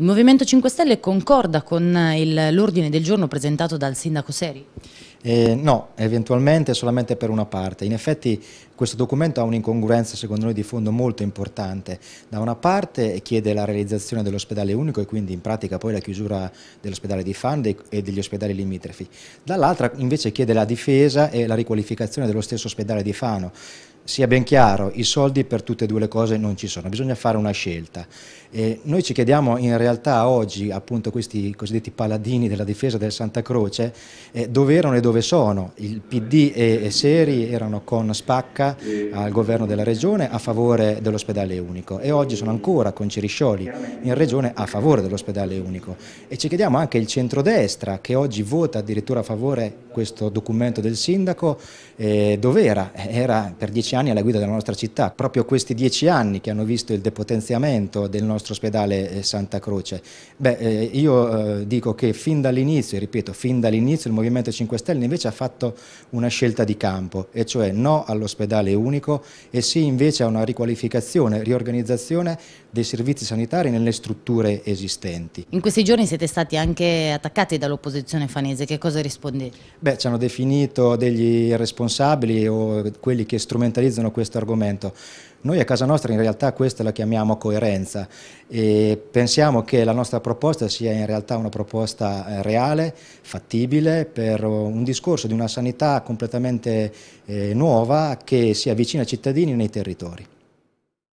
Il Movimento 5 Stelle concorda con eh, l'ordine del giorno presentato dal Sindaco Seri? Eh, no, eventualmente solamente per una parte. In effetti questo documento ha un'incongruenza secondo noi di fondo molto importante. Da una parte chiede la realizzazione dell'ospedale unico e quindi in pratica poi la chiusura dell'ospedale di Fande e degli ospedali limitrofi. Dall'altra invece chiede la difesa e la riqualificazione dello stesso ospedale di Fano sia ben chiaro, i soldi per tutte e due le cose non ci sono, bisogna fare una scelta. Eh, noi ci chiediamo in realtà oggi, appunto questi cosiddetti paladini della difesa del Santa Croce, eh, dove erano e dove sono. Il PD e, e Seri erano con Spacca al governo della regione a favore dell'ospedale unico e oggi sono ancora con Ciriscioli in regione a favore dell'ospedale unico. E ci chiediamo anche il centrodestra che oggi vota addirittura a favore questo documento del sindaco, eh, dove era? Era per dieci anni alla guida della nostra città. Proprio questi dieci anni che hanno visto il depotenziamento del nostro nostro ospedale eh, Santa Croce? Beh, eh, io eh, dico che fin dall'inizio, ripeto, fin dall'inizio il Movimento 5 Stelle invece ha fatto una scelta di campo, e cioè no all'ospedale unico e sì invece a una riqualificazione, riorganizzazione dei servizi sanitari nelle strutture esistenti. In questi giorni siete stati anche attaccati dall'opposizione fanese, che cosa rispondete? Beh, ci hanno definito degli irresponsabili o quelli che strumentalizzano questo argomento. Noi a casa nostra in realtà questa la chiamiamo coerenza e pensiamo che la nostra proposta sia in realtà una proposta eh, reale, fattibile, per un discorso di una sanità completamente eh, nuova che sia vicina ai cittadini e nei territori.